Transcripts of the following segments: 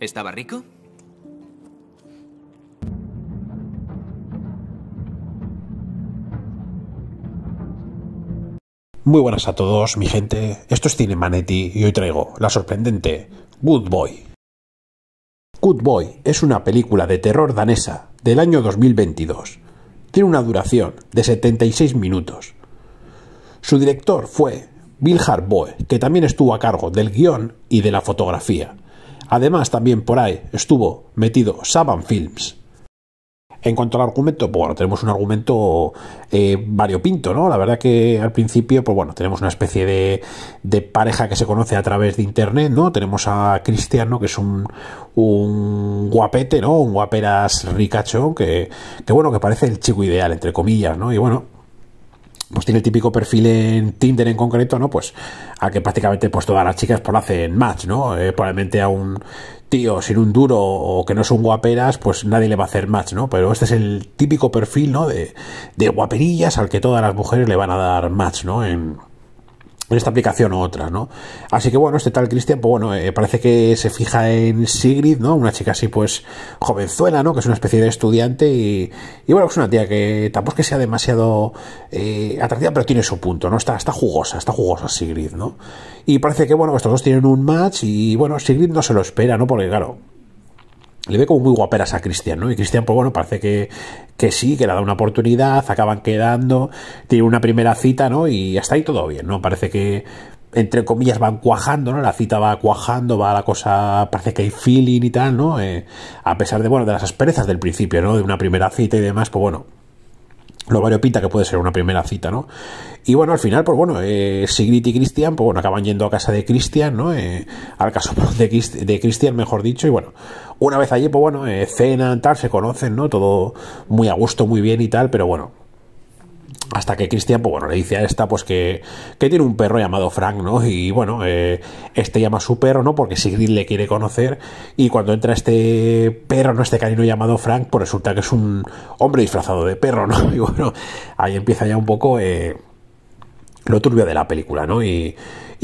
¿Estaba rico? Muy buenas a todos, mi gente. Esto es Manetti y hoy traigo la sorprendente Good Boy. Good Boy es una película de terror danesa del año 2022. Tiene una duración de 76 minutos. Su director fue Wilhard Boe, que también estuvo a cargo del guión y de la fotografía. Además, también por ahí estuvo metido Saban Films. En cuanto al argumento, pues bueno, tenemos un argumento eh, variopinto, ¿no? La verdad que al principio, pues bueno, tenemos una especie de, pareja que se conoce a través de internet, ¿no? Tenemos a Cristiano, que es un, guapete, ¿no? Un guaperas ricacho, que, que bueno, que parece el chico ideal, entre comillas, ¿no? Y bueno, pues tiene el típico perfil en Tinder en concreto, ¿no? Pues a que prácticamente pues todas las chicas por lo hacen match, ¿no? Eh, probablemente a un tío sin un duro o que no son guaperas, pues nadie le va a hacer match, ¿no? Pero este es el típico perfil, ¿no? De, de guaperillas al que todas las mujeres le van a dar match, ¿no? En, en esta aplicación o otra, ¿no? Así que bueno, este tal Cristian, pues bueno, eh, parece que se fija en Sigrid, ¿no? Una chica así, pues, jovenzuela, ¿no? Que es una especie de estudiante y, bueno, es una tía que tampoco es que sea demasiado eh, atractiva, pero tiene su punto, ¿no? Está, está jugosa, está jugosa Sigrid, ¿no? Y parece que, bueno, estos dos tienen un match y bueno, Sigrid no se lo espera, ¿no? Porque claro, le ve como muy guaperas a Cristian, ¿no? Y Cristian, pues bueno, parece que, sí, que le da una oportunidad, acaban quedando, tiene una primera cita, ¿no? Y hasta ahí todo bien, ¿no? Parece que, entre comillas, van cuajando, ¿no? La cita va cuajando, va la cosa, parece que hay feeling y tal, ¿no? Eh, a pesar de, bueno, de las asperezas del principio, ¿no? De una primera cita y demás, pues bueno, lo pinta que puede ser una primera cita, ¿no? Y bueno, al final, pues bueno, eh, Sigrid y Cristian, pues bueno, acaban yendo a casa de Cristian, ¿no? Eh, al caso pues, de Cristian, mejor dicho, y bueno, una vez allí, pues bueno, eh, tal, se conocen, ¿no? Todo muy a gusto, muy bien y tal, pero bueno, hasta que Cristian, pues bueno, le dice a esta, pues que, que tiene un perro llamado Frank, ¿no? Y bueno, eh, este llama su perro, ¿no? Porque Sigrid le quiere conocer. Y cuando entra este perro, ¿no? Este canino llamado Frank, pues resulta que es un hombre disfrazado de perro, ¿no? Y bueno, ahí empieza ya un poco. Eh, lo turbio de la película, ¿no? Y,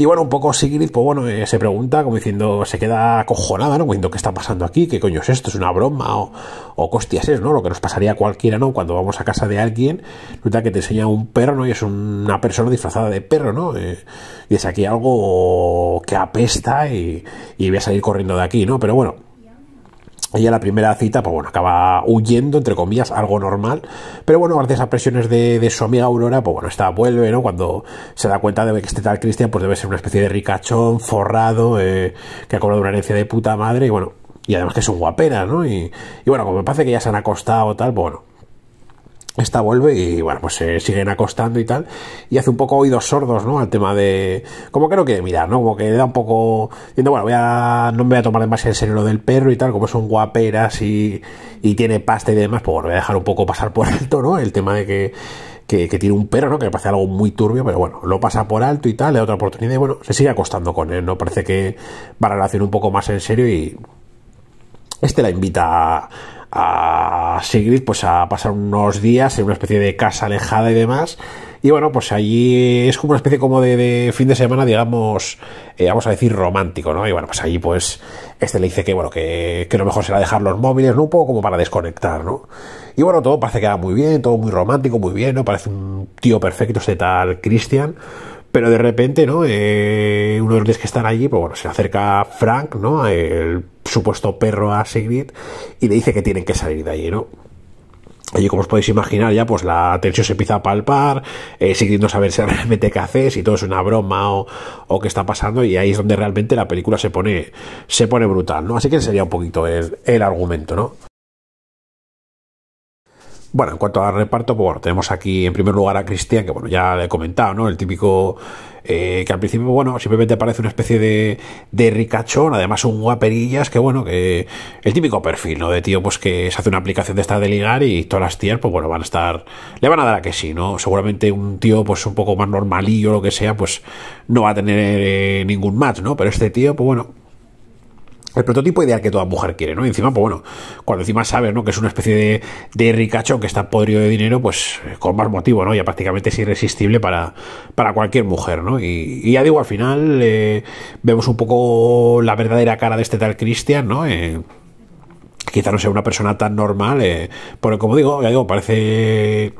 bueno, un poco Sigrid, pues bueno, eh, se pregunta como diciendo, se queda acojonada, ¿no? ¿qué está pasando aquí? ¿Qué coño es esto? ¿Es una broma? O, o costias es, ¿no? Lo que nos pasaría a cualquiera, ¿no? Cuando vamos a casa de alguien, resulta que te enseña un perro, ¿no? Y es una persona disfrazada de perro, ¿no? Eh, y es aquí algo que apesta y, y voy a salir corriendo de aquí, ¿no? Pero bueno ella la primera cita, pues bueno, acaba huyendo, entre comillas, algo normal. Pero bueno, gracias a presiones de, de su amiga Aurora, pues bueno, esta vuelve, ¿no? Cuando se da cuenta de que este tal Cristian, pues debe ser una especie de ricachón, forrado, eh, que ha cobrado una herencia de puta madre. Y bueno, y además que es un guapera, ¿no? Y, y bueno, como pues me parece que ya se han acostado tal, pues bueno, esta vuelve y bueno, pues se siguen acostando y tal, y hace un poco oídos sordos, ¿no? Al tema de, como que no quiere mirar, ¿no? Como que da un poco, diciendo, bueno, voy a, no me voy a tomar demasiado en serio lo del perro y tal, como un guaperas y, y tiene pasta y demás, pues bueno, voy a dejar un poco pasar por alto, ¿no? El tema de que, que, tiene un perro, ¿no? Que le parece algo muy turbio, pero bueno, lo pasa por alto y tal, le da otra oportunidad y bueno, se sigue acostando con él, ¿no? Parece que va a relación un poco más en serio y este la invita a a Sigrid pues a pasar unos días en una especie de casa alejada y demás y bueno pues allí es como una especie como de, fin de semana digamos eh, vamos a decir romántico no y bueno pues allí pues este le dice que bueno que, lo mejor será dejar los móviles no un poco como para desconectar no y bueno todo parece que va muy bien todo muy romántico muy bien no parece un tío perfecto este tal Cristian pero de repente, ¿no? Eh, uno de los días que están allí, pues bueno, se acerca Frank, ¿no? El supuesto perro a Sigrid y le dice que tienen que salir de allí, ¿no? Y como os podéis imaginar, ya pues la tensión se empieza a palpar, eh, Sigrid no sabe realmente qué hace, si todo es una broma o, o, qué está pasando, y ahí es donde realmente la película se pone, se pone brutal, ¿no? Así que sería un poquito el, el argumento, ¿no? Bueno, en cuanto al reparto, pues, bueno, tenemos aquí en primer lugar a Cristian, que bueno, ya le he comentado, ¿no? El típico eh, que al principio, bueno, simplemente parece una especie de, de ricachón, además un guaperillas, que bueno, que el típico perfil, ¿no? De tío, pues que se hace una aplicación de esta de ligar y todas las tías, pues bueno, van a estar, le van a dar a que sí, ¿no? Seguramente un tío, pues un poco más normalillo, lo que sea, pues no va a tener eh, ningún match, ¿no? Pero este tío, pues bueno, el prototipo ideal que toda mujer quiere, ¿no? Y encima, pues bueno, cuando encima sabes, ¿no? Que es una especie de, de ricacho que está podrido de dinero, pues con más motivo, ¿no? Ya prácticamente es irresistible para, para cualquier mujer, ¿no? Y, ya digo, al final eh, vemos un poco la verdadera cara de este tal Christian, ¿no? Eh, quizá no sea una persona tan normal, eh, pero como digo, ya digo, parece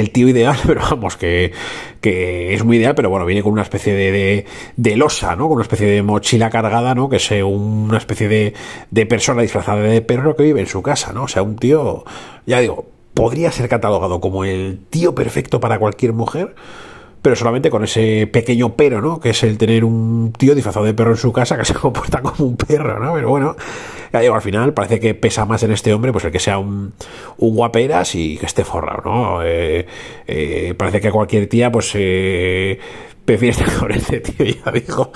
el tío ideal, pero vamos, que, que, es muy ideal, pero bueno, viene con una especie de, de, losa, ¿no? Con una especie de mochila cargada, ¿no? Que sea una especie de, de persona disfrazada de perro que vive en su casa, ¿no? O sea, un tío, ya digo, podría ser catalogado como el tío perfecto para cualquier mujer pero solamente con ese pequeño pero, ¿no? Que es el tener un tío disfrazado de perro en su casa que se comporta como un perro, ¿no? Pero bueno, ya digo, al final parece que pesa más en este hombre, pues el que sea un, guaperas y que esté forrado, ¿no? Eh, eh parece que cualquier tía, pues... Eh, fiesta con este tío ya dijo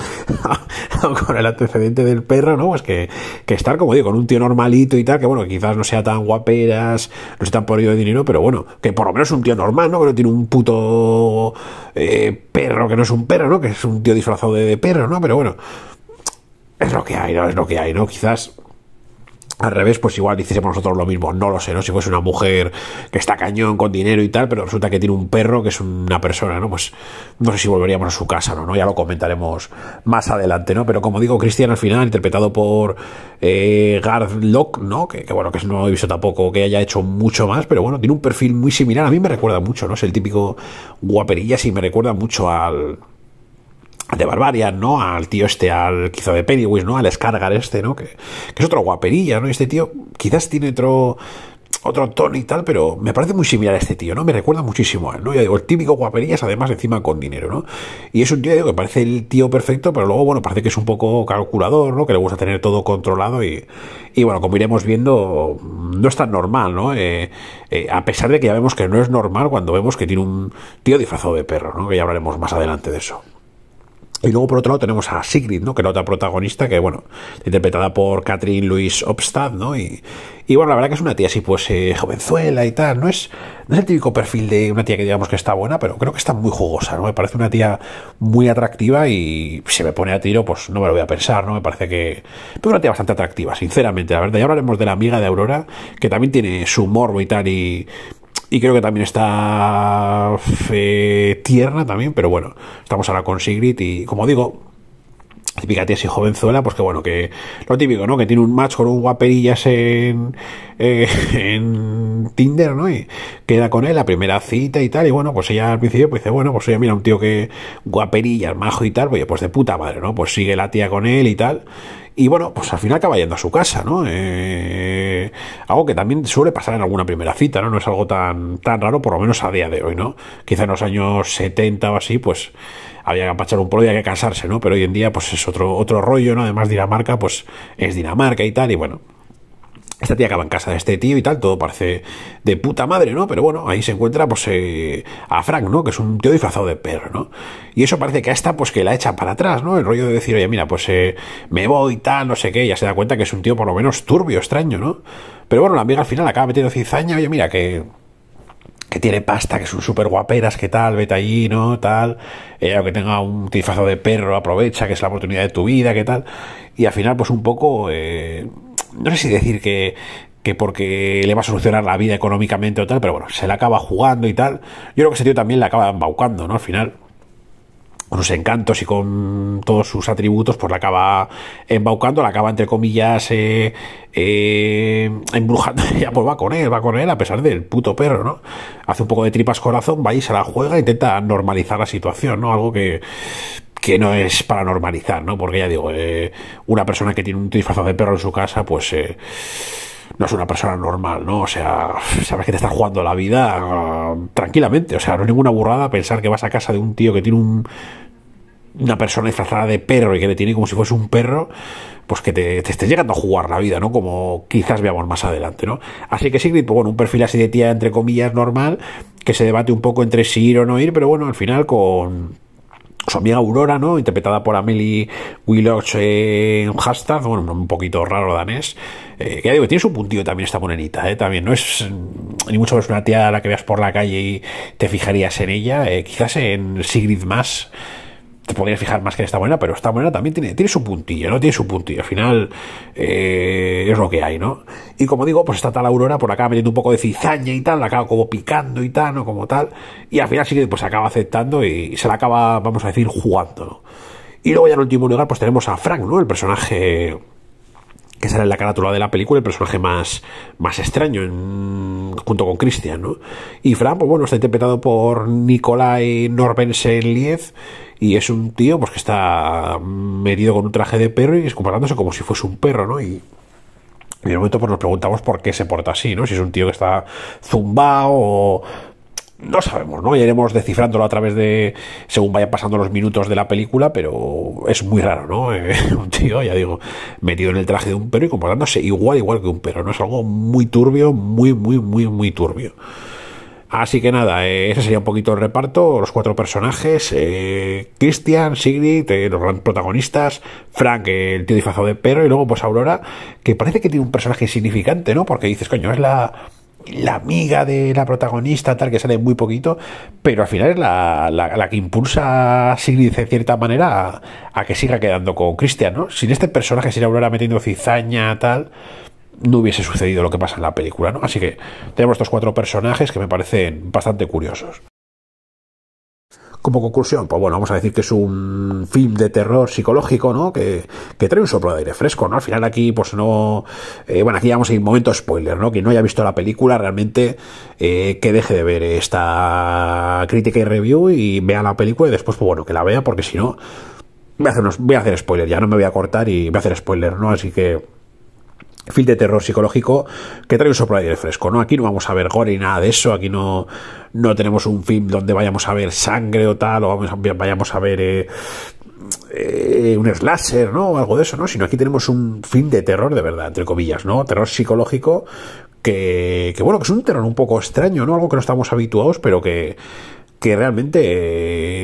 con el antecedente del perro, ¿no? Pues que, que, estar, como digo, con un tío normalito y tal, que bueno, quizás no sea tan guaperas, no sea tan ello de dinero, pero bueno, que por lo menos es un tío normal, ¿no? Que no tiene un puto eh, perro que no es un perro, ¿no? Que es un tío disfrazado de, de perro, ¿no? Pero bueno, es lo que hay, ¿no? Es lo que hay, ¿no? Quizás al revés, pues igual dicésemos nosotros lo mismo, no lo sé, ¿no? Si fuese una mujer que está cañón con dinero y tal, pero resulta que tiene un perro que es una persona, ¿no? Pues no sé si volveríamos a su casa, ¿no? ¿no? Ya lo comentaremos más adelante, ¿no? Pero como digo, Cristian al final, interpretado por eh, Garth Locke, ¿no? Que, bueno, que no he visto tampoco que haya hecho mucho más, pero bueno, tiene un perfil muy similar, a mí me recuerda mucho, ¿no? Es el típico guaperilla, sí, me recuerda mucho al de Barbarian, ¿no? Al tío este, al quizá de Pennywise, ¿no? Al Scargar este, ¿no? Que, que, es otro guaperilla, ¿no? este tío quizás tiene otro otro tono y tal, pero me parece muy similar a este tío, ¿no? Me recuerda muchísimo a él, ¿no? Yo digo, el típico guaperillas, además encima con dinero, ¿no? Y es un tío digo, que parece el tío perfecto, pero luego, bueno, parece que es un poco calculador, ¿no? Que le gusta tener todo controlado y, y bueno, como iremos viendo, no es tan normal, ¿no? Eh, eh, a pesar de que ya vemos que no es normal cuando vemos que tiene un tío disfrazado de perro, ¿no? Que ya hablaremos más adelante de eso. Y luego por otro lado tenemos a Sigrid, ¿no? Que es la otra protagonista que, bueno, interpretada por Catherine Louise Obstad, ¿no? Y, y, bueno, la verdad que es una tía así, pues, eh, jovenzuela y tal. No es, no es el típico perfil de una tía que digamos que está buena, pero creo que está muy jugosa, ¿no? Me parece una tía muy atractiva y si me pone a tiro, pues no me lo voy a pensar, ¿no? Me parece que... Pero una tía bastante atractiva, sinceramente, la verdad. Y hablaremos de la amiga de Aurora, que también tiene su morbo y tal, y, y creo que también está fe eh, tierna también, pero bueno, estamos ahora con Sigrid y como digo, típica tía así jovenzuela, pues que bueno, que lo típico, ¿no? Que tiene un match con un guaperillas en, eh, en Tinder, ¿no? Y queda con él la primera cita y tal, y bueno, pues ella al principio pues dice, bueno, pues ella mira un tío que guaperillas, majo y tal, pues, oye, pues de puta madre, ¿no? Pues sigue la tía con él y tal, y bueno, pues al final acaba yendo a su casa, ¿no? Eh, algo que también suele pasar en alguna primera cita, ¿no? No es algo tan, tan raro, por lo menos a día de hoy, ¿no? Quizá en los años 70 o así, pues había que apachar un polo y había que casarse, ¿no? Pero hoy en día, pues es otro, otro rollo, ¿no? Además, Dinamarca, pues es Dinamarca y tal, y bueno, esta tía acaba en casa de este tío y tal, todo parece de puta madre, ¿no? Pero bueno, ahí se encuentra pues eh, a Frank, ¿no? Que es un tío disfrazado de perro, ¿no? Y eso parece que a esta pues que la echa para atrás, ¿no? El rollo de decir, oye, mira, pues eh, me voy y tal, no sé qué, ya se da cuenta que es un tío por lo menos turbio, extraño, ¿no? Pero bueno, la amiga al final acaba metiendo cizaña, oye, mira, que que tiene pasta, que son súper guaperas, que tal, vete allí, ¿no? Tal, eh, que tenga un disfrazado de perro, aprovecha, que es la oportunidad de tu vida, que tal. Y al final, pues un poco, eh, no sé si decir que, que porque le va a solucionar la vida económicamente o tal, pero bueno, se la acaba jugando y tal. Yo creo que ese tío también la acaba embaucando, ¿no? Al final, con sus encantos y con todos sus atributos, pues la acaba embaucando, la acaba, entre comillas, eh, eh embrujando. ya pues va con él, va con él, a pesar del puto perro, ¿no? Hace un poco de tripas corazón, va y se la juega, intenta normalizar la situación, ¿no? Algo que que no es para normalizar, ¿no? Porque ya digo, eh, una persona que tiene un disfrazado de perro en su casa, pues eh, no es una persona normal, ¿no? O sea, sabes que te estás jugando la vida ah, tranquilamente, o sea, no es ninguna burrada pensar que vas a casa de un tío que tiene un una persona disfrazada de perro y que le tiene como si fuese un perro, pues que te, estés esté llegando a jugar la vida, ¿no? Como quizás veamos más adelante, ¿no? Así que Sigrid, pues bueno, un perfil así de tía, entre comillas, normal, que se debate un poco entre si ir o no ir, pero bueno, al final con su amiga Aurora, ¿no? Interpretada por Amelie Willoch en Hashtag, bueno, un poquito raro danés. Eh, que ya digo, tiene su puntillo también esta monenita, ¿eh? También no es mm, ni mucho menos una tía a la que veas por la calle y te fijarías en ella. Eh, quizás en Sigrid más te podrías fijar más que esta buena, pero esta buena también tiene, tiene su puntillo, ¿no? Tiene su puntillo. Al final eh, es lo que hay, ¿no? Y como digo, pues está tal Aurora por pues acá metiendo un poco de cizaña y tal, la acaba como picando y tal, ¿no? como tal. Y al final sí que pues acaba aceptando y se la acaba, vamos a decir, jugando, ¿no? Y luego ya en último lugar, pues tenemos a Frank, ¿no? El personaje que será en la carátula de la película, el personaje más, más extraño, junto con Christian, ¿no? Y Fran, pues bueno, está interpretado por Nikolai norben Liez, y es un tío pues que está herido con un traje de perro y es comparándose como si fuese un perro, ¿no? Y, y en el momento pues nos preguntamos por qué se porta así, ¿no? Si es un tío que está zumbao o no sabemos, ¿no? Ya iremos descifrándolo a través de. según vayan pasando los minutos de la película, pero es muy raro, ¿no? Eh, un tío, ya digo, metido en el traje de un perro y comportándose igual, igual que un perro, ¿no? Es algo muy turbio, muy, muy, muy, muy turbio. Así que nada, eh, ese sería un poquito el reparto, los cuatro personajes, eh, Christian, Sigrid, los grandes protagonistas, Frank, el tío disfrazado de perro, y luego pues Aurora, que parece que tiene un personaje insignificante, ¿no? Porque dices, coño, es la la amiga de la protagonista, tal, que sale muy poquito, pero al final es la, la, que impulsa a Sigrid de cierta manera a, que siga quedando con Christian, ¿no? Sin este personaje, sin Aurora metiendo cizaña, tal, no hubiese sucedido lo que pasa en la película, ¿no? Así que tenemos estos cuatro personajes que me parecen bastante curiosos. Como conclusión, pues bueno, vamos a decir que es un film de terror psicológico, ¿no? Que, que trae un soplo de aire fresco, ¿no? Al final aquí, pues no... Eh, bueno, aquí vamos a ir momento spoiler, ¿no? Que no haya visto la película, realmente eh, que deje de ver esta crítica y review y vea la película y después, pues bueno, que la vea, porque si no... Voy a, hacer voy a hacer spoiler, ya no me voy a cortar y voy a hacer spoiler, ¿no? Así que film de terror psicológico que trae un soplo de aire fresco, ¿no? Aquí no vamos a ver gore ni nada de eso, aquí no, no tenemos un film donde vayamos a ver sangre o tal, o vamos vayamos a ver eh, eh, un slasher, ¿no? O algo de eso, ¿no? Sino aquí tenemos un film de terror de verdad, entre comillas, ¿no? Terror psicológico que, que, bueno, que es un terror un poco extraño, ¿no? Algo que no estamos habituados, pero que, que realmente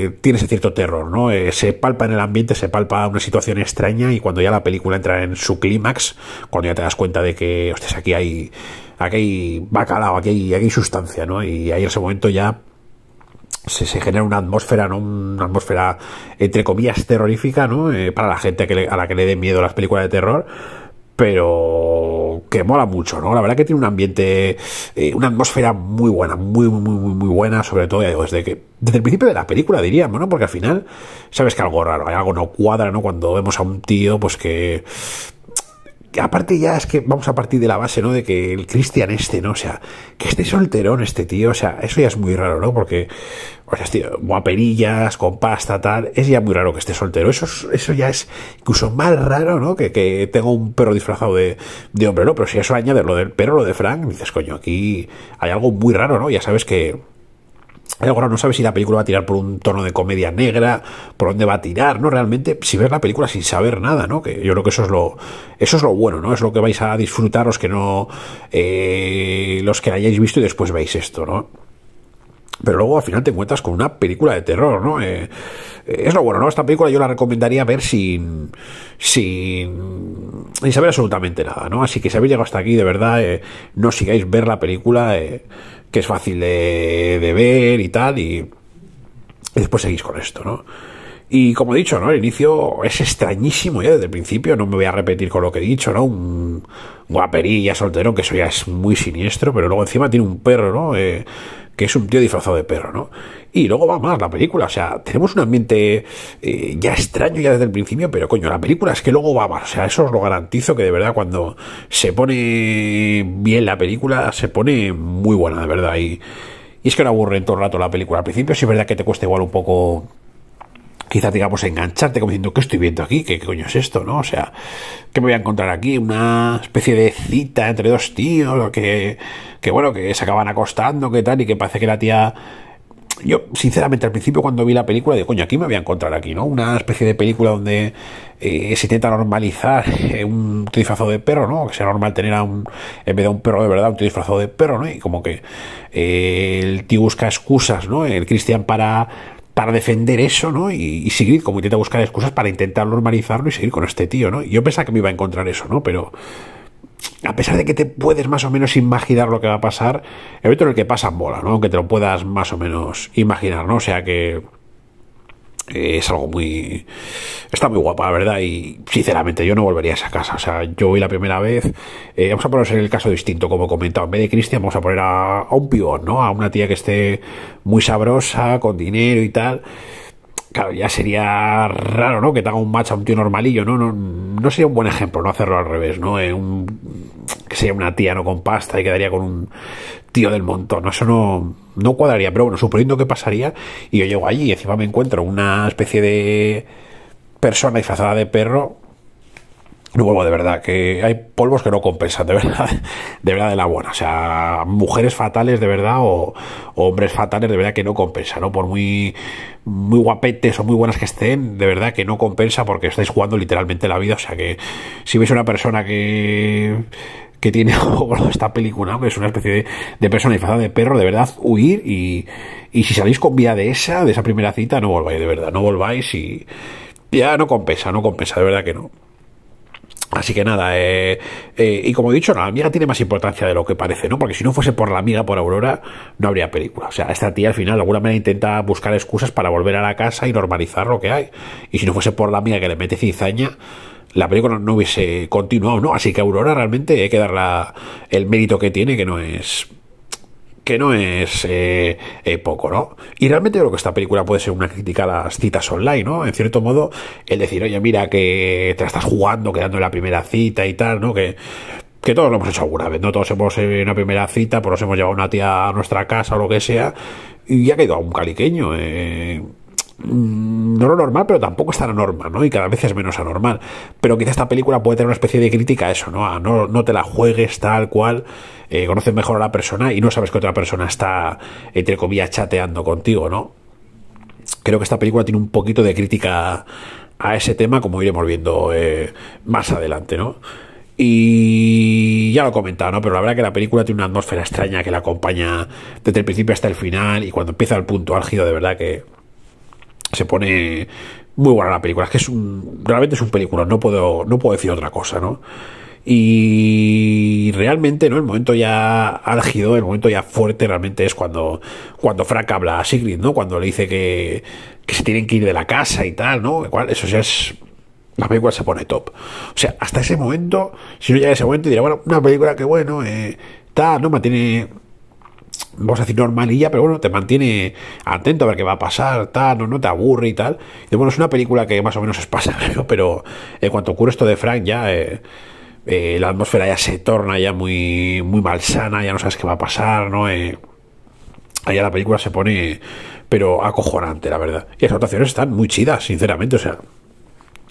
eh, tiene ese cierto terror, ¿no? Eh, se palpa en el ambiente, se palpa una situación extraña y cuando ya la película entra en su clímax, cuando ya te das cuenta de que, hostias, aquí hay, aquí hay bacalao, aquí hay, aquí hay sustancia, ¿no? Y ahí en ese momento ya se, genera una atmósfera, ¿no? Una atmósfera, entre comillas, terrorífica, ¿no? Eh, para la gente a, a la que le den miedo las películas de terror, pero que mola mucho, ¿no? La verdad que tiene un ambiente, eh, una atmósfera muy buena, muy, muy, muy, muy buena, sobre todo desde que desde el principio de la película diríamos, ¿no? Porque al final sabes que algo raro, algo no cuadra, ¿no? Cuando vemos a un tío, pues que aparte ya es que vamos a partir de la base, ¿no? De que el Cristian este, ¿no? O sea, que esté solterón este tío, o sea, eso ya es muy raro, ¿no? Porque, o sea, tío, guaperillas, con pasta, tal, es ya muy raro que esté soltero. Eso, eso ya es incluso más raro, ¿no? Que, que un perro disfrazado de, de hombre, ¿no? Pero si eso añade lo del perro, lo de Frank, dices, coño, aquí hay algo muy raro, ¿no? Ya sabes que Ahora no sabes si la película va a tirar por un tono de comedia negra, por dónde va a tirar, ¿no? Realmente, si ves la película sin saber nada, ¿no? Que yo creo que eso es lo, eso es lo bueno, ¿no? Es lo que vais a disfrutar los que no, eh, los que la hayáis visto y después veis esto, ¿no? Pero luego al final te encuentras con una película de terror, ¿no? Eh, eh, es lo bueno, ¿no? Esta película yo la recomendaría ver sin, sin, sin saber absolutamente nada, ¿no? Así que si habéis llegado hasta aquí, de verdad, no sigáis ver la película que es fácil de, ver y tal, y, después seguís con esto, ¿no? Y como he dicho, ¿no? El inicio es extrañísimo ya desde el principio, no me voy a repetir con lo que he dicho, ¿no? Un guaperilla soltero, que eso ya es muy siniestro, pero luego encima tiene un perro, ¿no? Eh, que es un tío disfrazado de perro, ¿no? Y luego va más la película, o sea, tenemos un ambiente eh, ya extraño ya desde el principio, pero coño, la película es que luego va más, o sea, eso os lo garantizo que de verdad cuando se pone bien la película, se pone muy buena, de verdad, y, es que no aburre en todo el rato la película. Al principio sí es verdad que te cuesta igual un poco quizás digamos engancharte como diciendo, ¿qué estoy viendo aquí? ¿Qué, coño es esto? ¿No? O sea, ¿qué me voy a encontrar aquí? Una especie de cita entre dos tíos que, que bueno, que se acaban acostando, qué tal, y que parece que la tía yo sinceramente al principio cuando vi la película de coño aquí me voy a encontrar aquí no una especie de película donde eh, se intenta normalizar eh, un disfrazado de perro no que sea normal tener a un en vez de un perro de verdad un disfrazado de perro no y como que eh, el tío busca excusas no el Cristian para para defender eso, ¿no? Y, seguir, como intenta buscar excusas para intentar normalizarlo y seguir con este tío, ¿no? Yo pensaba que me iba a encontrar eso, ¿no? Pero a pesar de que te puedes más o menos imaginar lo que va a pasar, el evento en el que pasan bola, ¿no? Aunque te lo puedas más o menos imaginar, ¿no? O sea que eh, es algo muy. Está muy guapa, la verdad. Y sinceramente, yo no volvería a esa casa. O sea, yo voy la primera vez. Eh, vamos a poner en el caso distinto, como he comentado. En vez de Cristian, vamos a poner a, un pibón, ¿no? A una tía que esté muy sabrosa, con dinero y tal. Claro, ya sería raro, ¿no? Que tenga un match a un tío normalillo, ¿no? No, no sería un buen ejemplo, ¿no? Hacerlo al revés, ¿no? Eh, que sea una tía, ¿no? Con pasta y quedaría con un tío del montón. Eso no, no cuadraría, pero bueno, suponiendo que pasaría, y yo llego allí y encima me encuentro una especie de persona disfrazada de perro. No vuelvo de verdad, que hay polvos que no compensan, de verdad, de verdad de la buena. O sea, mujeres fatales de verdad o, hombres fatales de verdad que no compensan ¿no? Por muy, muy guapetes o muy buenas que estén, de verdad que no compensa porque estáis jugando literalmente la vida. O sea que si veis una persona que que tiene esta película, que es una especie de, de persona disfrazada de perro, de verdad, huir y, y si salís con vía de esa, de esa primera cita, no volváis, de verdad, no volváis y ya no compensa, no compensa, de verdad que no. Así que nada, eh, eh, y como he dicho, la amiga tiene más importancia de lo que parece, ¿no? Porque si no fuese por la amiga, por Aurora, no habría película. O sea, esta tía al final alguna manera intenta buscar excusas para volver a la casa y normalizar lo que hay. Y si no fuese por la amiga que le mete cizaña, la película no hubiese continuado, ¿no? Así que Aurora realmente hay que darle el mérito que tiene, que no es que no es eh, eh, poco, ¿no? Y realmente creo que esta película puede ser una crítica a las citas online, ¿no? En cierto modo, el decir, oye, mira que te la estás jugando, quedando en la primera cita y tal, ¿no? Que, que todos lo hemos hecho alguna vez, ¿no? Todos hemos eh, en una primera cita, pues nos hemos llevado una tía a nuestra casa o lo que sea, y ha quedado un caliqueño, eh Mm, no lo normal, pero tampoco es tan anormal, ¿no? Y cada vez es menos anormal. Pero quizá esta película puede tener una especie de crítica a eso, ¿no? no, te la juegues tal cual, eh, conoces mejor a la persona y no sabes que otra persona está, entre comillas, chateando contigo, ¿no? Creo que esta película tiene un poquito de crítica a ese tema, como iremos viendo eh, más adelante, ¿no? Y ya lo he comentado, ¿no? Pero la verdad que la película tiene una atmósfera extraña que la acompaña desde el principio hasta el final y cuando empieza el punto álgido, de verdad que se pone muy buena la película. Es que es un, realmente es un película, no puedo, no puedo decir otra cosa, ¿no? Y realmente, ¿no? El momento ya álgido, el momento ya fuerte realmente es cuando, cuando Frank habla a Sigrid, ¿no? Cuando le dice que, que se tienen que ir de la casa y tal, ¿no? Eso ya es la película se pone top. O sea, hasta ese momento, si no llega ese momento, dirá, bueno, una película que bueno, eh, tal, ¿no? tiene vamos a decir normalilla, pero bueno, te mantiene atento a ver qué va a pasar, tal, no no te aburre y tal. Y bueno, es una película que más o menos es pasable pero en cuanto ocurre esto de Frank, ya eh, eh, la atmósfera ya se torna ya muy, muy malsana, ya no sabes qué va a pasar, ¿no? Eh, allá la película se pone, pero acojonante, la verdad. Y las actuaciones están muy chidas, sinceramente, o sea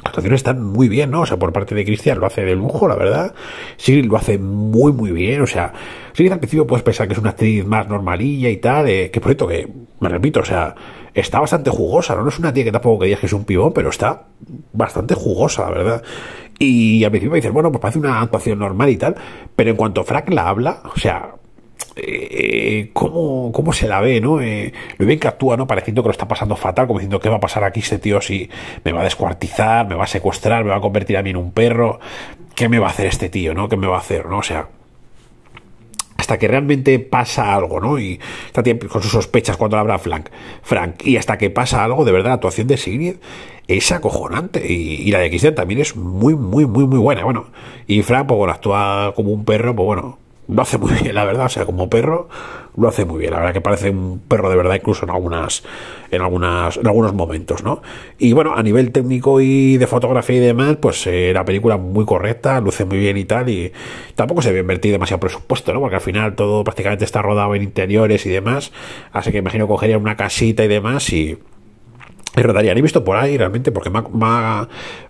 actuaciones están muy bien, ¿no? O sea, por parte de Cristian lo hace de lujo, la verdad. Cyril lo hace muy, muy bien. O sea, Cyril al principio puedes pensar que es una actriz más normalilla y tal. Eh, que por cierto, que, me repito, o sea, está bastante jugosa, ¿no? es una tía que tampoco que digas que es un pibón, pero está bastante jugosa, la verdad. Y al principio dices, bueno, pues parece una actuación normal y tal. Pero en cuanto Frank la habla, o sea, eh, eh ¿cómo, se la ve, ¿no? Eh, lo bien que actúa, ¿no? Pareciendo que lo está pasando fatal, como diciendo, ¿qué va a pasar aquí este tío si me va a descuartizar, me va a secuestrar, me va a convertir a mí en un perro? ¿Qué me va a hacer este tío, ¿no? ¿Qué me va a hacer, ¿no? O sea, hasta que realmente pasa algo, ¿no? Y está tiempo con sus sospechas cuando la habla Frank, Frank. Y hasta que pasa algo, de verdad, la actuación de Sigrid es acojonante. Y, la de Christian también es muy, muy, muy, muy buena. Bueno, y Frank, pues bueno, actúa como un perro, pues bueno, lo hace muy bien, la verdad, o sea, como perro, lo hace muy bien, la verdad que parece un perro de verdad incluso en algunas, en algunas, en algunos momentos, ¿no? Y bueno, a nivel técnico y de fotografía y demás, pues eh, la película muy correcta, luce muy bien y tal, y tampoco se debe invertir demasiado presupuesto, ¿no? Porque al final todo prácticamente está rodado en interiores y demás, así que imagino cogería una casita y demás y rodarían. He visto por ahí realmente, porque no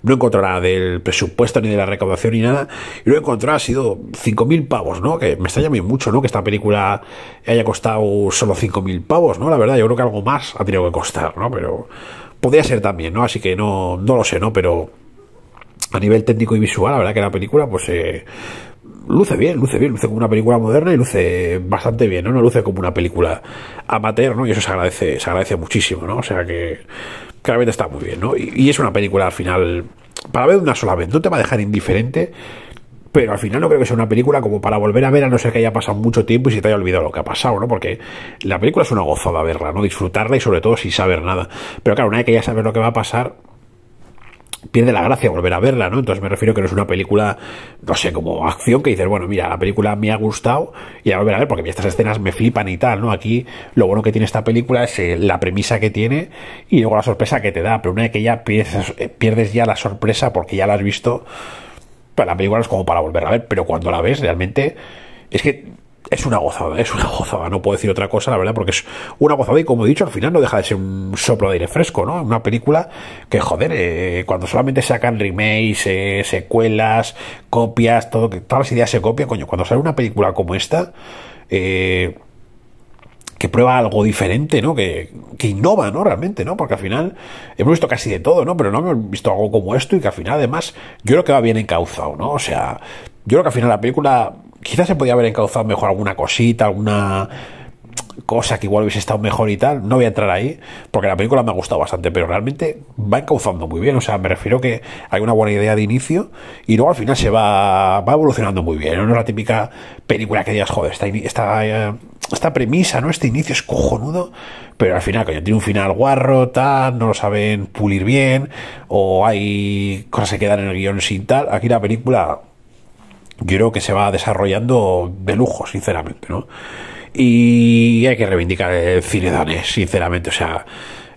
no encontrará del presupuesto ni de la recaudación ni nada, y lo he encontrado, ha sido 5.000 pavos, ¿no? Que me está llamando mucho, ¿no? Que esta película haya costado solo 5.000 pavos, ¿no? La verdad, yo creo que algo más ha tenido que costar, ¿no? Pero podría ser también, ¿no? Así que no, no lo sé, ¿no? Pero a nivel técnico y visual, la verdad que la película, pues... Eh, luce bien, luce bien, luce como una película moderna y luce bastante bien, ¿no? luce como una película amateur, ¿no? Y eso se agradece, se agradece muchísimo, ¿no? O sea que claramente está muy bien, ¿no? Y, es una película al final, para ver una sola vez, no te va a dejar indiferente, pero al final no creo que sea una película como para volver a ver a no ser que haya pasado mucho tiempo y se te haya olvidado lo que ha pasado, ¿no? Porque la película es una gozada verla, ¿no? Disfrutarla y sobre todo sin saber nada. Pero claro, una vez que ya sabes lo que va a pasar, pierde la gracia volver a verla, ¿no? Entonces me refiero que no es una película, no sé, como acción que dices, bueno, mira, la película me ha gustado y a volver a ver porque estas escenas me flipan y tal, ¿no? Aquí lo bueno que tiene esta película es eh, la premisa que tiene y luego la sorpresa que te da, pero una vez que ya pierdes, eh, ya la sorpresa porque ya la has visto, para pues la película es como para volver a ver, pero cuando la ves realmente es que es una gozada, es una gozada, no puedo decir otra cosa, la verdad, porque es una gozada y como he dicho, al final no deja de ser un soplo de aire fresco, ¿no? Una película que, joder, eh, cuando solamente sacan remakes, eh, secuelas, copias, todo, que todas las ideas se copian, coño, cuando sale una película como esta, eh, que prueba algo diferente, ¿no? Que, que, innova, ¿no? Realmente, ¿no? Porque al final hemos visto casi de todo, ¿no? Pero no hemos visto algo como esto y que al final, además, yo creo que va bien encauzado, ¿no? O sea, yo creo que al final la película quizás se podía haber encauzado mejor alguna cosita, alguna cosa que igual hubiese estado mejor y tal. No voy a entrar ahí, porque la película me ha gustado bastante, pero realmente va encauzando muy bien. O sea, me refiero que hay una buena idea de inicio y luego al final se va, va evolucionando muy bien. No es la típica película que digas, joder, esta, esta, eh, esta premisa, ¿no? Este inicio es cojonudo, pero al final, coño, tiene un final guarro, tal, no lo saben pulir bien, o hay cosas que quedan en el guión sin tal. Aquí la película yo creo que se va desarrollando de lujo, sinceramente, ¿no? Y hay que reivindicar el cine danés, sinceramente, o sea,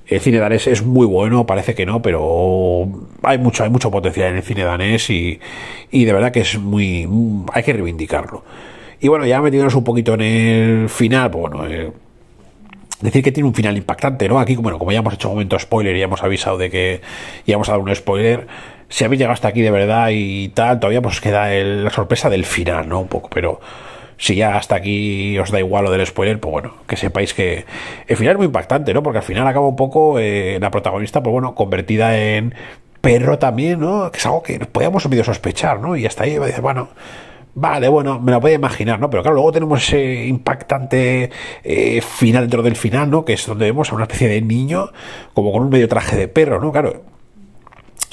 el cine danés es muy bueno, parece que no, pero hay mucho, hay mucho potencial en el cine danés y, y de verdad que es muy, hay que reivindicarlo. Y bueno, ya metiéndonos un poquito en el final, pues bueno, eh, decir que tiene un final impactante, ¿no? Aquí, bueno, como ya hemos hecho un momento spoiler y hemos avisado de que íbamos a dar un spoiler, si habéis llegado hasta aquí de verdad y tal, todavía pues queda la sorpresa del final, ¿no? Un poco, pero si ya hasta aquí os da igual lo del spoiler, pues bueno, que sepáis que el final es muy impactante, ¿no? Porque al final acaba un poco eh, la protagonista, pues bueno, convertida en perro también, ¿no? Que es algo que podíamos medio sospechar, ¿no? Y hasta ahí, bueno Vale, bueno, me lo podía imaginar, ¿no? Pero claro, luego tenemos ese impactante eh, final dentro del final, ¿no? Que es donde vemos a una especie de niño como con un medio traje de perro, ¿no? Claro,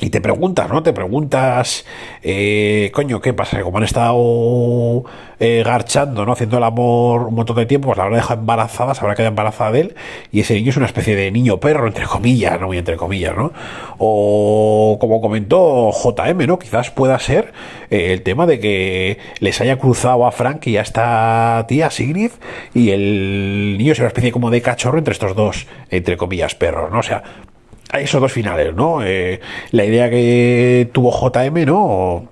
y te preguntas, ¿no? Te preguntas, eh, coño, ¿qué pasa? Como han estado eh, garchando, ¿no? Haciendo el amor un montón de tiempo, pues la habrá dejado embarazada, se habrá quedado embarazada de él, y ese niño es una especie de niño perro, entre comillas, ¿no? Muy entre comillas, ¿no? O como comentó JM, ¿no? Quizás pueda ser eh, el tema de que les haya cruzado a Frank y a esta tía, Sigrid, y el niño es una especie como de cachorro entre estos dos, entre comillas, perros, ¿no? O sea, hay esos dos finales, ¿no? Eh, la idea que tuvo JM, ¿no?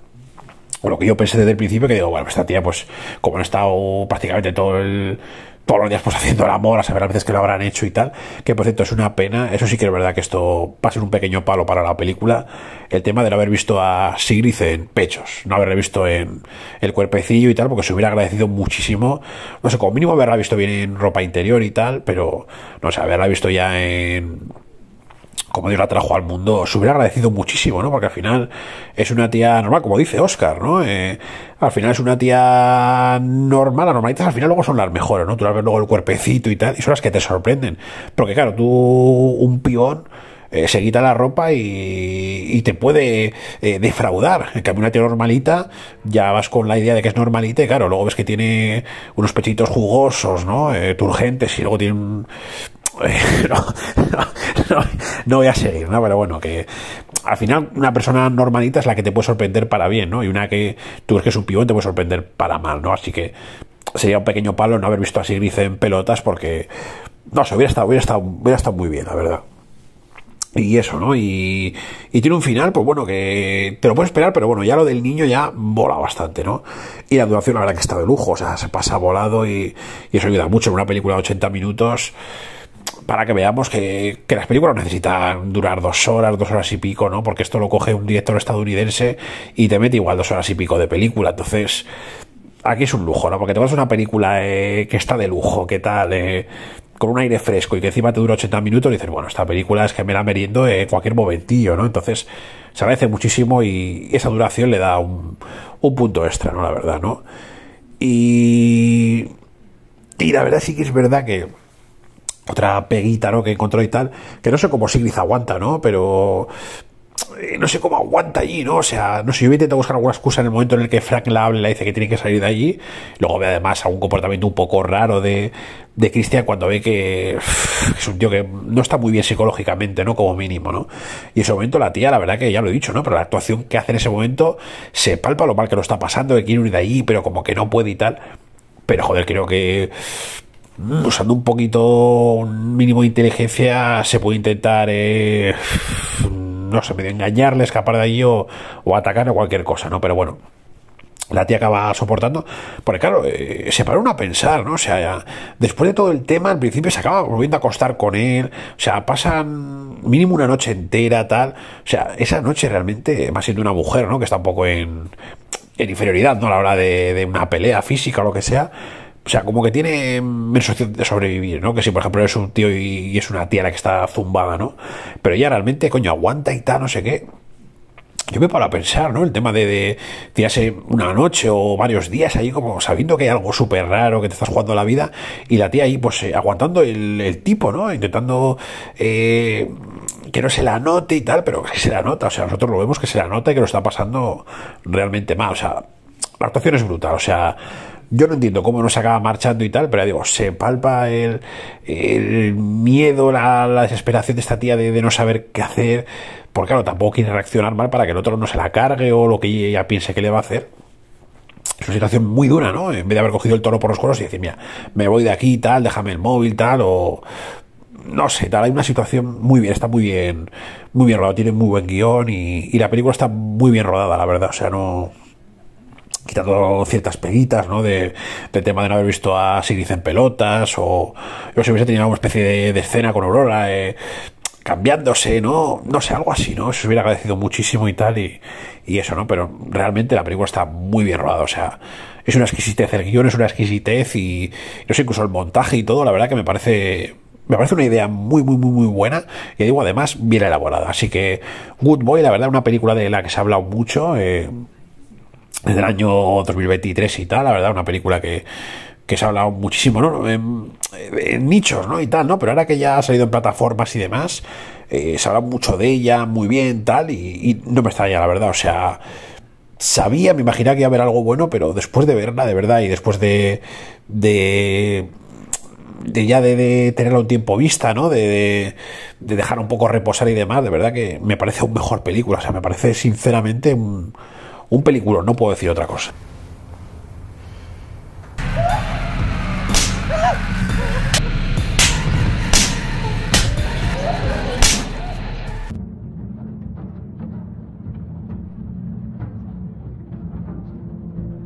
O, lo que yo pensé desde el principio, que digo, bueno, pues esta tía, pues, como han estado prácticamente todo el, todos los días pues haciendo el amor, a saber las veces que lo habrán hecho y tal, que por cierto es una pena, eso sí que es verdad que esto pasa a un pequeño palo para la película, el tema de no haber visto a Sigrid en pechos, no haberle visto en el cuerpecillo y tal, porque se hubiera agradecido muchísimo, no sé, como mínimo haberla visto bien en ropa interior y tal, pero no sé, haberla visto ya en como Dios la trajo al mundo, se hubiera agradecido muchísimo, ¿no? Porque al final es una tía normal, como dice Oscar, ¿no? Eh, al final es una tía normal, las normalitas al final luego son las mejores, ¿no? Tú las ves luego el cuerpecito y tal, y son las que te sorprenden. Porque claro, tú, un pion eh, se quita la ropa y, y te puede eh, defraudar. En cambio, una tía normalita, ya vas con la idea de que es normalita y claro, luego ves que tiene unos pechitos jugosos, ¿no? turgentes y luego tiene un, no, voy a seguir, ¿no? Pero bueno, que al final una persona normalita es la que te puede sorprender para bien, ¿no? Y una que tú ves que es un pibón te puede sorprender para mal, ¿no? Así que sería un pequeño palo no haber visto a Sigrid en pelotas porque, no sé, hubiera estado, hubiera estado, hubiera estado muy bien, la verdad. Y eso, ¿no? Y, tiene un final, pues bueno, que te lo puedes esperar, pero bueno, ya lo del niño ya vola bastante, ¿no? Y la duración, la verdad que está de lujo, o sea, se pasa volado y, y eso ayuda mucho en una película de 80 minutos para que veamos que, las películas necesitan durar dos horas, dos horas y pico, ¿no? Porque esto lo coge un director estadounidense y te mete igual dos horas y pico de película. Entonces, aquí es un lujo, ¿no? Porque te vas a una película eh, que está de lujo, que tal, eh, con un aire fresco y que encima te dura 80 minutos, y dices, bueno, esta película es que me la meriendo en cualquier momentillo, ¿no? Entonces, se agradece muchísimo y esa duración le da un, un punto extra, ¿no? La verdad, ¿no? Y. Y la verdad sí que es verdad que otra peguita, ¿no? Que encontró y tal. Que no sé cómo Sigrid aguanta, ¿no? Pero eh, no sé cómo aguanta allí, ¿no? O sea, no sé, yo intentar buscar alguna excusa en el momento en el que Frank la habla y le dice que tiene que salir de allí. Luego ve además algún comportamiento un poco raro de, Cristian cuando ve que es un tío que no está muy bien psicológicamente, ¿no? Como mínimo, ¿no? Y en ese momento la tía, la verdad que ya lo he dicho, ¿no? Pero la actuación que hace en ese momento se palpa lo mal que lo está pasando, que quiere ir de allí, pero como que no puede y tal. Pero joder, creo que Mm, usando un poquito, un mínimo de inteligencia, se puede intentar, eh, no sé, engañarle, escapar de ahí... o, atacar o cualquier cosa, ¿no? Pero bueno, la tía acaba soportando. Porque claro, eh, se para uno a pensar, ¿no? O sea, después de todo el tema, al principio se acaba volviendo a acostar con él. O sea, pasan mínimo una noche entera, tal. O sea, esa noche realmente, más siendo una mujer, ¿no? Que está un poco en, en inferioridad, ¿no? A la hora de, de una pelea física o lo que sea o sea, como que tiene mm, menos opción de sobrevivir, ¿no? Que si, por ejemplo, eres un tío y, es una tía la que está zumbada, ¿no? Pero ya realmente, coño, aguanta y tal, no sé qué. Yo me paro a pensar, ¿no? El tema de, de tirarse una noche o varios días ahí como sabiendo que hay algo súper raro, que te estás jugando la vida, y la tía ahí pues eh, aguantando el, tipo, ¿no? Intentando eh, que no se la note y tal, pero que se la nota, o sea, nosotros lo vemos que se la nota y que lo está pasando realmente mal, o sea, la actuación es brutal, o sea, yo no entiendo cómo no se acaba marchando y tal, pero digo, se palpa el, miedo, la, desesperación de esta tía de, no saber qué hacer, porque claro, tampoco quiere reaccionar mal para que el otro no se la cargue o lo que ella piense que le va a hacer. Es una situación muy dura, ¿no? En vez de haber cogido el toro por los cuernos y decir, mira, me voy de aquí, y tal, déjame el móvil, tal, o no sé, tal, hay una situación muy bien, está muy bien, muy bien rodado, tiene muy buen guión y la película está muy bien rodada, la verdad, o sea, no, quitando ciertas peguitas, ¿no? De, de, tema de no haber visto a Sigrid en pelotas, o yo si hubiese tenido alguna especie de, escena con Aurora, eh, cambiándose, ¿no? No sé, algo así, ¿no? Se hubiera agradecido muchísimo y tal, y, y, eso, ¿no? Pero realmente la película está muy bien rodada, o sea, es una exquisitez, el guión es una exquisitez, y ...yo sé, incluso el montaje y todo, la verdad que me parece me parece una idea muy, muy, muy, muy buena. Y digo, además, bien elaborada. Así que, Good Boy, la verdad, una película de la que se ha hablado mucho. Eh, desde el año 2023 y tal, la verdad, una película que, se ha hablado muchísimo, ¿no? En, nichos, ¿no? Y tal, ¿no? Pero ahora que ya ha salido en plataformas y demás, eh, se habla mucho de ella, muy bien, tal, y, no me extraña, la verdad, o sea, sabía, me imaginaba que iba a haber algo bueno, pero después de verla, de verdad, y después de. de. de ya de, tenerla un tiempo vista, ¿no? De, de, dejar un poco reposar y demás, de verdad que me parece un mejor película, o sea, me parece sinceramente un un película, no puedo decir otra cosa.